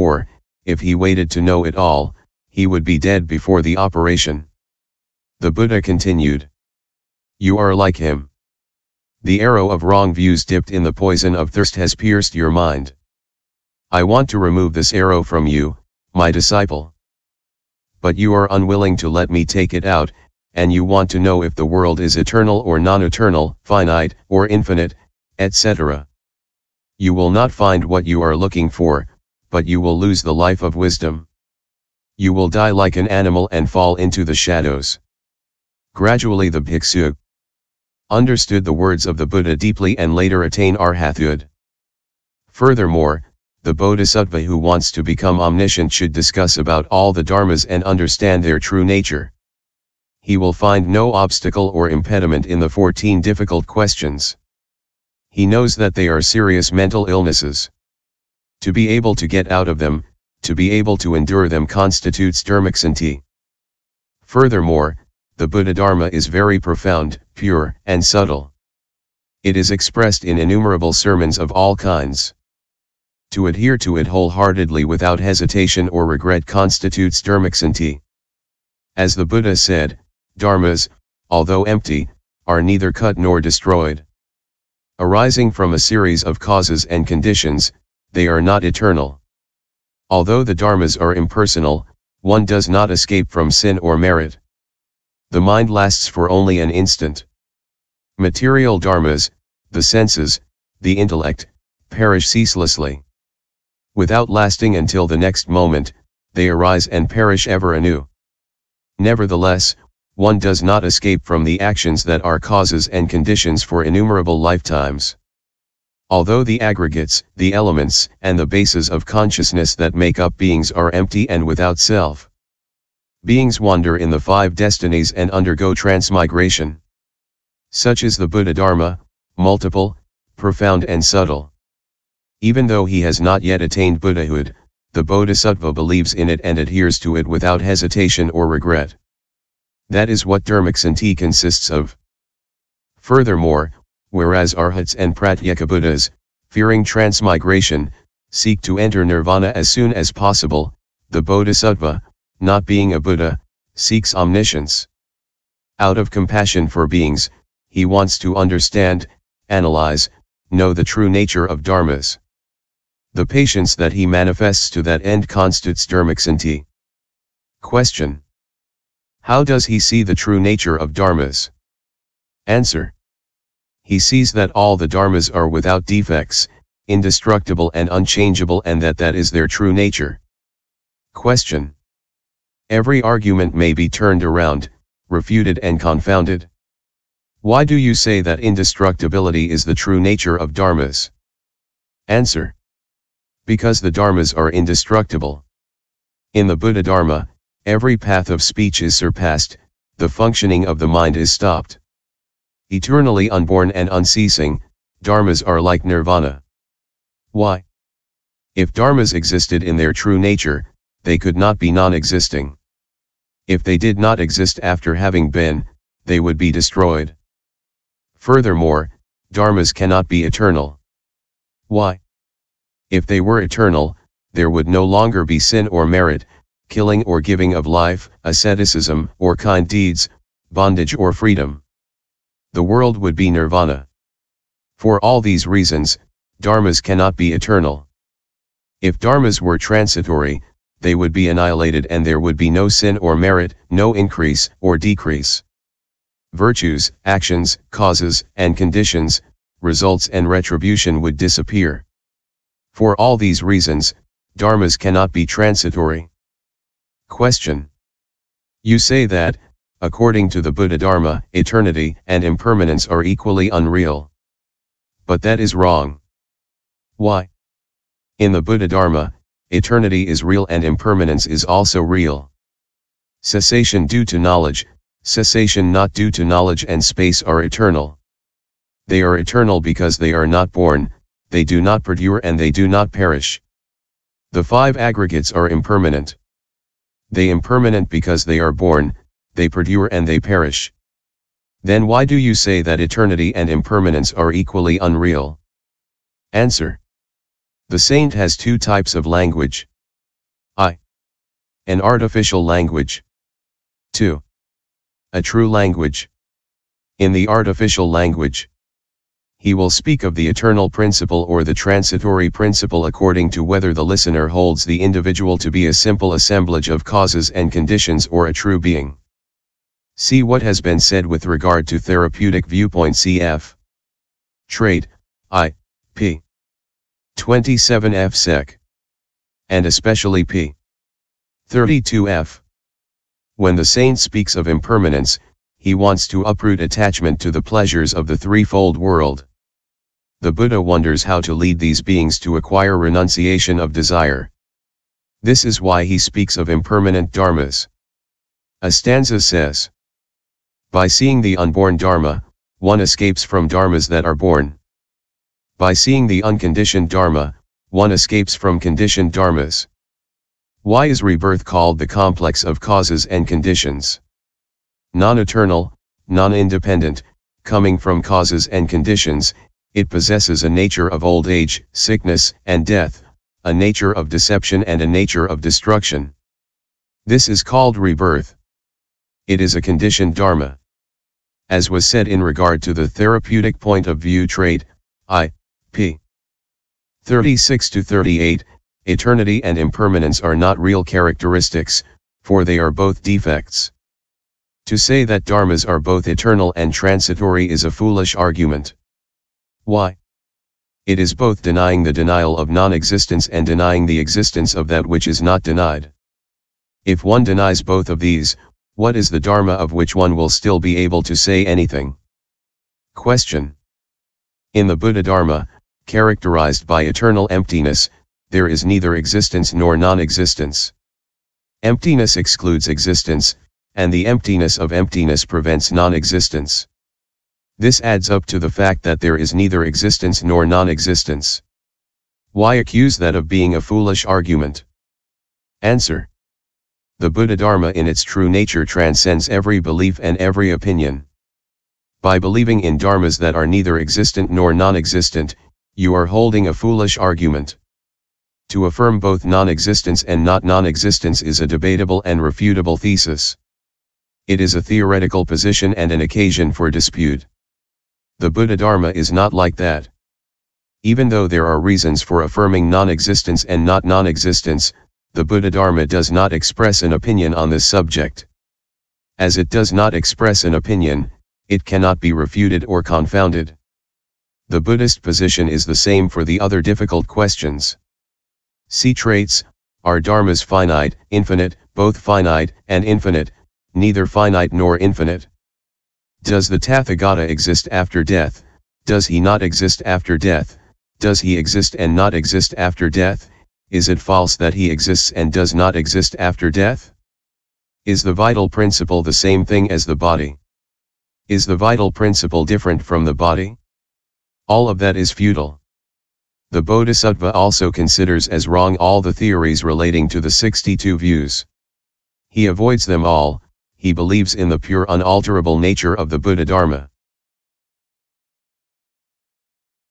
for, if he waited to know it all, he would be dead before the operation. The Buddha continued. You are like him. The arrow of wrong views dipped in the poison of thirst has pierced your mind. I want to remove this arrow from you, my disciple. But you are unwilling to let me take it out, and you want to know if the world is eternal or non-eternal, finite or infinite, etc. You will not find what you are looking for, but you will lose the life of wisdom. You will die like an animal and fall into the shadows. Gradually the bhikshu understood the words of the Buddha deeply and later attain arhathood. Furthermore, the bodhisattva who wants to become omniscient should discuss about all the dharmas and understand their true nature. He will find no obstacle or impediment in the 14 difficult questions. He knows that they are serious mental illnesses. To be able to get out of them, to be able to endure them constitutes dermixanti. Furthermore, the Buddha Dharma is very profound, pure, and subtle. It is expressed in innumerable sermons of all kinds. To adhere to it wholeheartedly without hesitation or regret constitutes dermixanti. As the Buddha said, dharmas, although empty, are neither cut nor destroyed. Arising from a series of causes and conditions, they are not eternal. Although the dharmas are impersonal, one does not escape from sin or merit. The mind lasts for only an instant. Material dharmas, the senses, the intellect, perish ceaselessly. Without lasting until the next moment, they arise and perish ever anew. Nevertheless, one does not escape from the actions that are causes and conditions for innumerable lifetimes. Although the aggregates, the elements, and the bases of consciousness that make up beings are empty and without self. Beings wander in the five destinies and undergo transmigration. Such is the Buddha Dharma, multiple, profound and subtle. Even though he has not yet attained Buddhahood, the Bodhisattva believes in it and adheres to it without hesitation or regret. That is what Dharmaksanti consists of. Furthermore, whereas arhats and pratyekabuddhas, fearing transmigration, seek to enter nirvana as soon as possible, the bodhisattva, not being a Buddha, seeks omniscience. Out of compassion for beings, he wants to understand, analyze, know the true nature of dharmas. The patience that he manifests to that end constitutes dharmaksinti. Question. How does he see the true nature of dharmas? Answer he sees that all the dharmas are without defects, indestructible and unchangeable and that that is their true nature. Question. Every argument may be turned around, refuted and confounded. Why do you say that indestructibility is the true nature of dharmas? Answer. Because the dharmas are indestructible. In the Buddha Dharma, every path of speech is surpassed, the functioning of the mind is stopped eternally unborn and unceasing, dharmas are like nirvana. Why? If dharmas existed in their true nature, they could not be non-existing. If they did not exist after having been, they would be destroyed. Furthermore, dharmas cannot be eternal. Why? If they were eternal, there would no longer be sin or merit, killing or giving of life, asceticism or kind deeds, bondage or freedom the world would be nirvana. For all these reasons, dharmas cannot be eternal. If dharmas were transitory, they would be annihilated and there would be no sin or merit, no increase or decrease. Virtues, actions, causes, and conditions, results and retribution would disappear. For all these reasons, dharmas cannot be transitory. Question. You say that, according to the Buddha Dharma, eternity and impermanence are equally unreal. But that is wrong. Why? In the Buddha Dharma, eternity is real and impermanence is also real. Cessation due to knowledge, cessation not due to knowledge and space are eternal. They are eternal because they are not born, they do not perdure and they do not perish. The five aggregates are impermanent. They impermanent because they are born, they perdure and they perish. Then why do you say that eternity and impermanence are equally unreal? Answer. The saint has two types of language. I. An artificial language. 2. A true language. In the artificial language, he will speak of the eternal principle or the transitory principle according to whether the listener holds the individual to be a simple assemblage of causes and conditions or a true being. See what has been said with regard to therapeutic viewpoint cf. Trade, I, p. 27f sec. And especially p. 32f. When the saint speaks of impermanence, he wants to uproot attachment to the pleasures of the threefold world. The Buddha wonders how to lead these beings to acquire renunciation of desire. This is why he speaks of impermanent dharmas. A stanza says, by seeing the unborn Dharma, one escapes from dharmas that are born. By seeing the unconditioned Dharma, one escapes from conditioned dharmas. Why is rebirth called the complex of causes and conditions? Non-eternal, non-independent, coming from causes and conditions, it possesses a nature of old age, sickness and death, a nature of deception and a nature of destruction. This is called rebirth. It is a conditioned dharma as was said in regard to the therapeutic point of view trait, I, p. 36 to 38, eternity and impermanence are not real characteristics, for they are both defects. To say that dharmas are both eternal and transitory is a foolish argument. Why? It is both denying the denial of non-existence and denying the existence of that which is not denied. If one denies both of these, what is the Dharma of which one will still be able to say anything? Question. In the Buddha Dharma, characterized by eternal emptiness, there is neither existence nor non-existence. Emptiness excludes existence, and the emptiness of emptiness prevents non-existence. This adds up to the fact that there is neither existence nor non-existence. Why accuse that of being a foolish argument? Answer the Buddha Dharma in its true nature transcends every belief and every opinion. By believing in dharmas that are neither existent nor non-existent, you are holding a foolish argument. To affirm both non-existence and not non-existence is a debatable and refutable thesis. It is a theoretical position and an occasion for dispute. The Buddha Dharma is not like that. Even though there are reasons for affirming non-existence and not non-existence, the Buddha Dharma does not express an opinion on this subject. As it does not express an opinion, it cannot be refuted or confounded. The Buddhist position is the same for the other difficult questions. See traits, are dharmas finite, infinite, both finite and infinite, neither finite nor infinite? Does the Tathagata exist after death, does he not exist after death, does he exist and not exist after death, is it false that he exists and does not exist after death? Is the vital principle the same thing as the body? Is the vital principle different from the body? All of that is futile. The Bodhisattva also considers as wrong all the theories relating to the 62 views. He avoids them all, he believes in the pure unalterable nature of the Buddha Dharma.